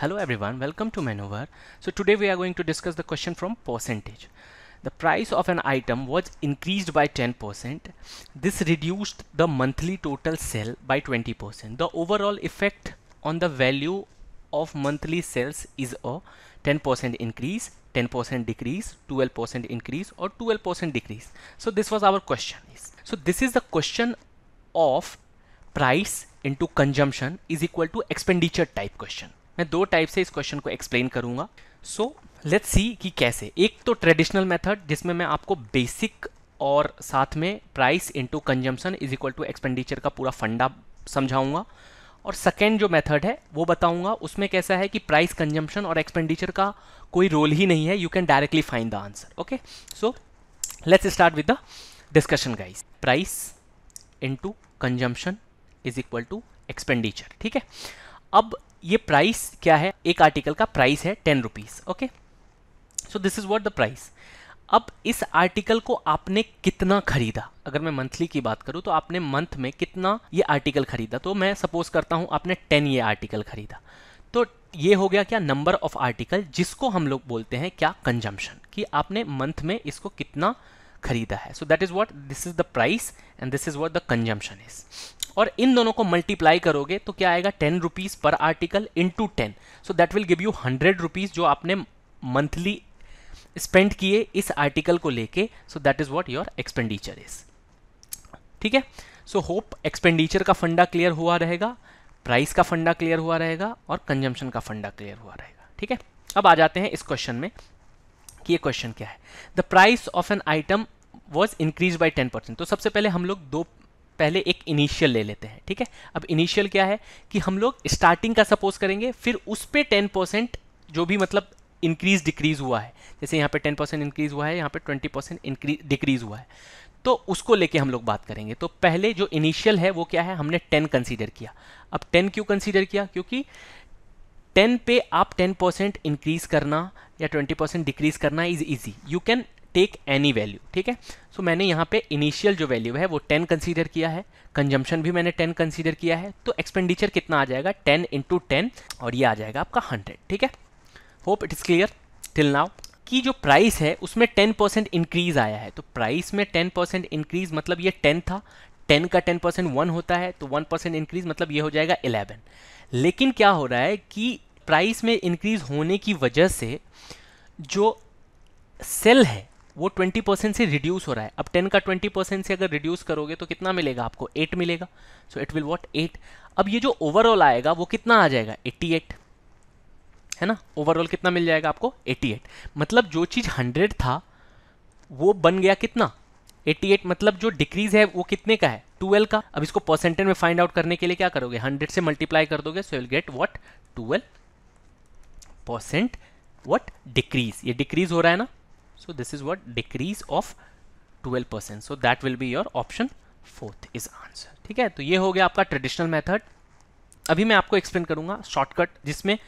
hello everyone welcome to Manover so today we are going to discuss the question from percentage the price of an item was increased by 10% this reduced the monthly total sale by 20% the overall effect on the value of monthly sales is a 10% increase 10% decrease 12% increase or 12% decrease so this was our question so this is the question of price into consumption is equal to expenditure type question मैं दो type से इस question को explain करूंगा so let's see कि कैसे एक तो ट्रेडिशनल मेथड जिसमें मैं आपको बेसिक और साथ में price into consumption is equal to expenditure का पूरा फंडा समझाऊंगा और सेकेंड जो मेथड है वो बताऊंगा उसमें कैसा है कि प्राइस कंजम्पशन और एक्सपेंडिचर का कोई रोल ही नहीं है you can directly find the answer okay so let's start with the discussion guys price into consumption is equal to expenditure ठीक है अब ये प्राइस क्या है एक आर्टिकल का प्राइस है ten rupees okay so this is what the price अब इस आर्टिकल को आपने कितना खरीदा अगर मैं मंथली की बात करूं तो आपने मंथ में कितना ये आर्टिकल खरीदा तो मैं सपोज करता हूं आपने टेन ये आर्टिकल खरीदा तो ये हो गया क्या नंबर ऑफ आर्टिकल जिसको हम लोग बोलते हैं क्या कंजम्पशन कि आपने मंथ में इसको कितना खरीदा है so that is what this is the price and this is what the consumption is और इन दोनों को मल्टीप्लाई करोगे तो क्या आएगा ten rupees per article to ten so that will give you hundred rupees जो आपने मंथली स्पेंड किए इस आर्टिकल को लेके so that is what your expenditure is ठीक है सो होप एक्सपेंडिचर का फंडा क्लियर हुआ रहेगा प्राइस का फंडा क्लियर हुआ रहेगा और कंजम्पशन का फंडा क्लियर हुआ रहेगा ठीक है अब आ जाते हैं इस क्वेश्चन में कि ये क्वेश्चन क्या है the price of an item was increase by ten percent तो सबसे पहले हम लोग दो पहले एक इनिशियल ले लेते हैं ठीक है अब इनिशियल क्या है कि हम लोग स्टार्टिंग का सपोज करेंगे फिर उस पर टेन परसेंट जो भी मतलब इंक्रीज डिक्रीज हुआ है जैसे यहाँ पे टेन परसेंट इंक्रीज हुआ है यहाँ पे ट्वेंटी परसेंट इंक्रीज डिक्रीज हुआ है तो उसको लेके हम लोग बात करेंगे तो पहले जो इनिशियल है वो क्या है हमने टेन कंसीडर किया अब टेन क्यों कंसीडर किया क्योंकि टेन पे आप टेन परसेंट इंक्रीज करना या ट्वेंटी परसेंट डिक्रीज करना is easy you can take any value ठीक है सो मैंने यहाँ पे इनिशियल जो वैल्यू है वो टेन कंसीडर किया है कंजम्पशन भी मैंने टेन कंसीडर किया है तो एक्सपेंडिचर कितना आ जाएगा टेन इंटू टेन और ये आ जाएगा आपका हंड्रेड ठीक है hope it is clear till now की जो प्राइस है उसमें टेन परसेंट इंक्रीज़ आया है तो प्राइस में टेन परसेंट इंक्रीज़ मतलब ये टेन था टेन का टेन परसेंट वन होता है तो वन परसेंट इंक्रीज़ मतलब ये हो जाएगा इलेवन लेकिन क्या हो रहा है कि प्राइस में इंक्रीज़ होने की वजह से जो सेल है वो 20 परसेंट से रिड्यूस हो रहा है अब 10 का 20 परसेंट से अगर रिड्यूस करोगे तो कितना मिलेगा आपको 8 मिलेगा सो इट विल वॉट 8 अब ये जो ओवरऑल आएगा वो कितना आ जाएगा 88 है ना ओवरऑल कितना मिल जाएगा आपको 88 मतलब जो चीज़ 100 था वो बन गया कितना 88 मतलब जो डिक्रीज है वो कितने का है 12 का अब इसको परसेंटेज में फाइंड आउट करने के लिए क्या करोगे 100 से मल्टीप्लाई कर दोगे so will get what 12 percent what decrease ये डिक्रीज हो रहा है ना so this is what decrease of 12 percent so that will be your option fourth is answer ठीक है तो ये हो गया आपका ट्रेडिशनल मेथड अभी मैं आपको एक्सप्लेन करूंगा शॉर्टकट जिसमें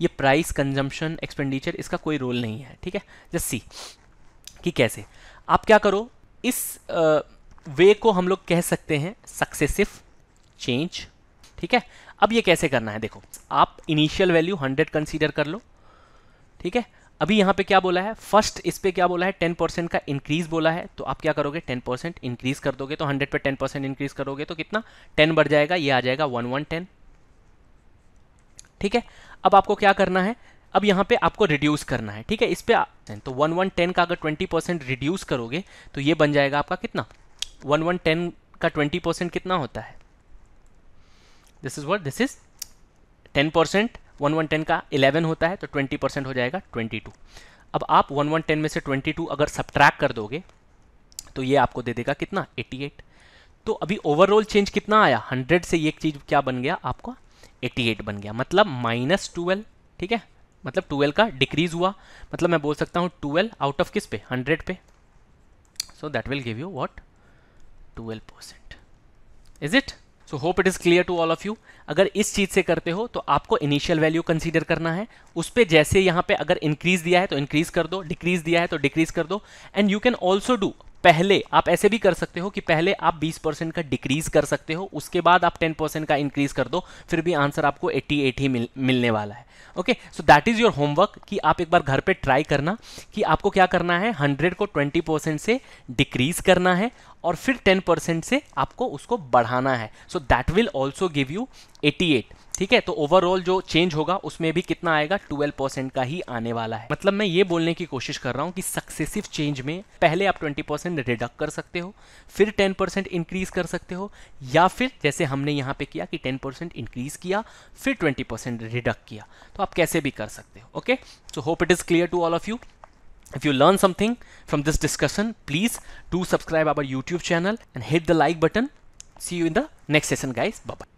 ये प्राइस कंजम्पशन एक्सपेंडिचर इसका कोई रोल नहीं है ठीक है जस्ट सी कि कैसे आप क्या करो इस वे को हम लोग कह सकते हैं सक्सेसिव चेंज ठीक है अब ये कैसे करना है देखो आप इनिशियल वैल्यू 100 कंसीडर कर लो ठीक है अभी यहां पे क्या बोला है फर्स्ट इस पे क्या बोला है टेन परसेंट का इंक्रीज बोला है तो आप क्या करोगे टेन परसेंट इंक्रीज कर दोगे तो हंड्रेड पे टेन परसेंट इंक्रीज करोगे तो कितना टेन बढ़ जाएगा ये आ जाएगा वन वन टेन ठीक है अब आपको क्या करना है अब यहां पे आपको रिड्यूस करना है ठीक है इस पर तो वन वन टेन का अगर ट्वेंटी परसेंट रिड्यूस करोगे तो ये बन जाएगा आपका कितना वन वन टेन का ट्वेंटी परसेंट कितना होता है this is what this is ten percent one one ten का इलेवन होता है तो ट्वेंटी परसेंट हो जाएगा ट्वेंटी टू अब आप वन वन टेन में से ट्वेंटी टू अगर सब्ट्रैक कर दोगे तो ये आपको दे देगा कितना एटी एट तो अभी ओवरऑल चेंज कितना आया हंड्रेड से ये चीज़ क्या बन गया आपका एटी एट बन गया मतलब माइनस ट्वेल्व ठीक है मतलब ट्वेल्व का डिक्रीज हुआ मतलब मैं बोल सकता हूँ ट्वेल्व आउट ऑफ किस पे हंड्रेड पे so that will give you what twelve percent is it so hope it is clear to all of you अगर इस चीज़ से करते हो तो आपको इनिशियल वैल्यू कंसीडर करना है उस पर जैसे यहां पे अगर इंक्रीज दिया है तो इंक्रीज कर दो डिक्रीज दिया है तो डिक्रीज कर दो and you can also do पहले आप ऐसे भी कर सकते हो कि पहले आप 20 परसेंट का डिक्रीज कर सकते हो उसके बाद आप 10 परसेंट का इंक्रीज कर दो फिर भी आंसर आपको 88 ही मिल, मिलने वाला है okay so that is your homework कि आप एक बार घर पे ट्राई करना कि आपको क्या करना है 100 को 20 परसेंट से डिक्रीज करना है और फिर 10 परसेंट से आपको उसको बढ़ाना है so that will also give you eighty ठीक है तो ओवरऑल जो चेंज होगा उसमें भी कितना आएगा 12 परसेंट का ही आने वाला है मतलब मैं ये बोलने की कोशिश कर रहा हूँ कि सक्सेसिव चेंज में पहले आप 20 परसेंट रिडक्ट कर सकते हो फिर 10 परसेंट इंक्रीज कर सकते हो या फिर जैसे हमने यहाँ पे किया कि 10 परसेंट इंक्रीज किया फिर 20 परसेंट रिडक्ट किया तो आप कैसे भी कर सकते हो okay so hope it is clear to all of you if you learn something from this discussion please do subscribe our YouTube channel and hit the like button see you in the next session guys Baba